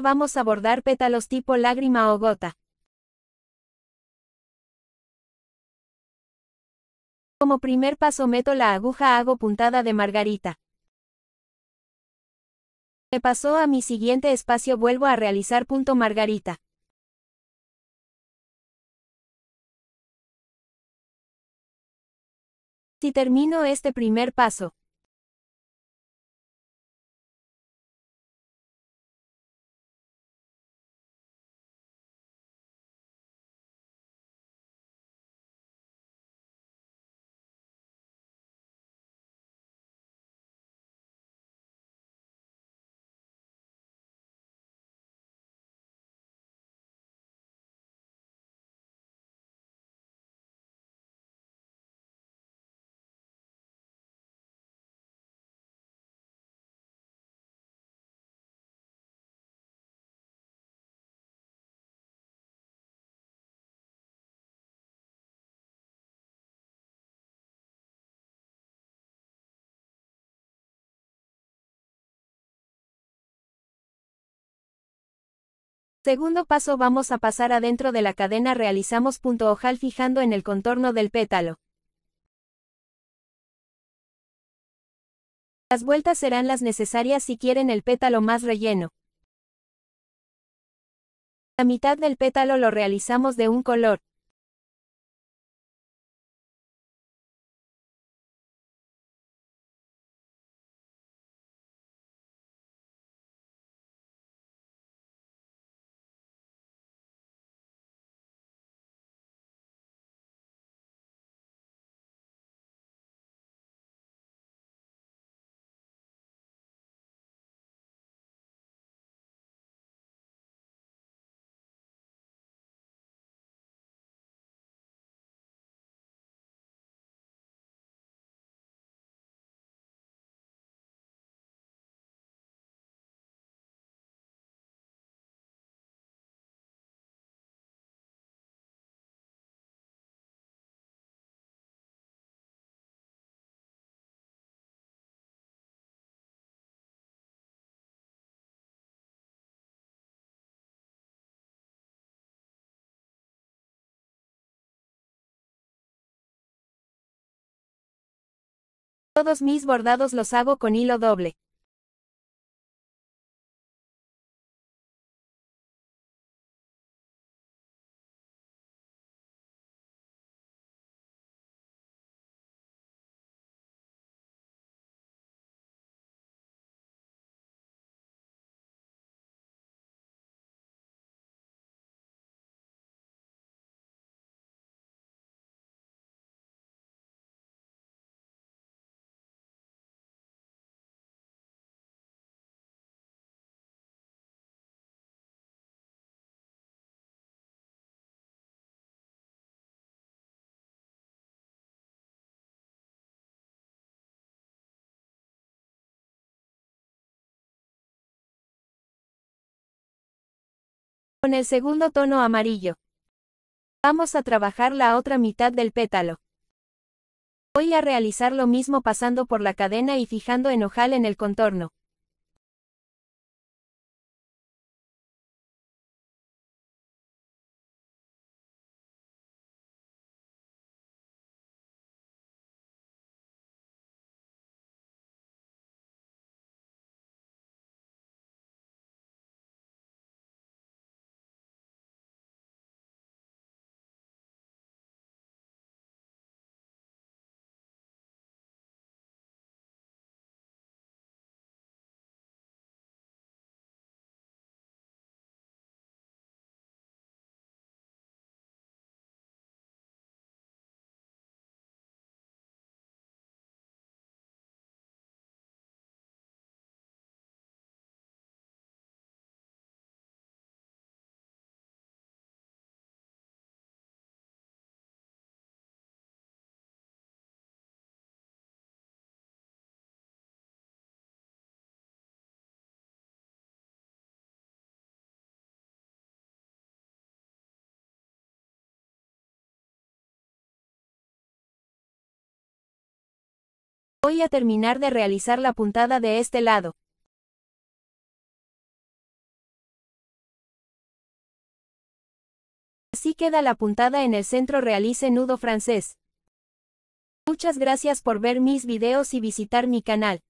vamos a bordar pétalos tipo lágrima o gota. Como primer paso meto la aguja hago puntada de margarita. Me pasó a mi siguiente espacio vuelvo a realizar punto margarita. Si termino este primer paso, Segundo paso vamos a pasar adentro de la cadena realizamos punto ojal fijando en el contorno del pétalo. Las vueltas serán las necesarias si quieren el pétalo más relleno. La mitad del pétalo lo realizamos de un color, Todos mis bordados los hago con hilo doble. Con el segundo tono amarillo. Vamos a trabajar la otra mitad del pétalo. Voy a realizar lo mismo pasando por la cadena y fijando en ojal en el contorno. Voy a terminar de realizar la puntada de este lado. Así queda la puntada en el centro realice nudo francés. Muchas gracias por ver mis videos y visitar mi canal.